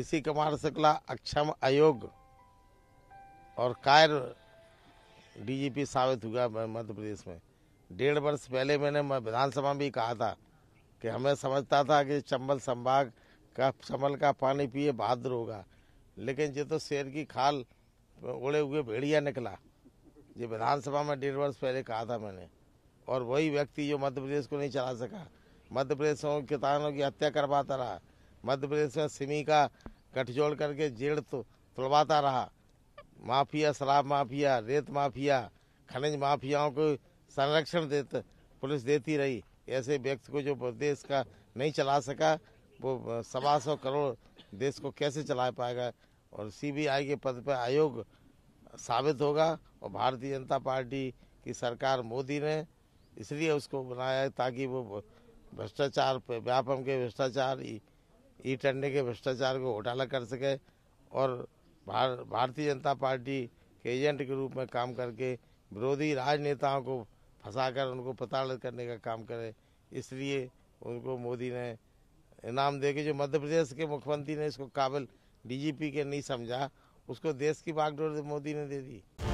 ऋषि कुमार शुक्ला अक्षम आयोग और कायर डीजीपी साबित हुआ मध्य प्रदेश में डेढ़ वर्ष पहले मैंने विधानसभा में भी कहा था कि हमें समझता था कि चंबल संभाग का चंबल का पानी पिए बहादुर होगा लेकिन ये तो शेर की खाल उड़े हुए भेड़िया निकला ये विधानसभा में डेढ़ वर्ष पहले कहा था मैंने और वही व्यक्ति जो मध्य प्रदेश को नहीं चला सका मध्य प्रदेश में किसानों की हत्या करवाता रहा मध्य प्रदेश में सिमी का कठजोड़ करके जेड़ तो तुलवाता रहा माफिया शराब माफिया रेत माफिया खनिज माफियाओं को संरक्षण देते पुलिस देती रही ऐसे व्यक्ति को जो देश का नहीं चला सका वो सवा सौ करोड़ देश को कैसे चला पाएगा और सीबीआई के पद पर आयोग साबित होगा और भारतीय जनता पार्टी की सरकार मोदी ने इसलिए उसको बनाया ताकि वो भ्रष्टाचार व्यापम के भ्रष्टाचार ईट अंडे के भ्रष्टाचार को घोटाला कर सके और भार, भारतीय जनता पार्टी के एजेंट के रूप में काम करके विरोधी राजनेताओं को फंसाकर उनको प्रताड़ित करने का काम करे इसलिए उनको मोदी ने इनाम दे के जो मध्य प्रदेश के मुख्यमंत्री ने इसको काबिल डीजीपी के नहीं समझा उसको देश की बागडोर मोदी ने दे दी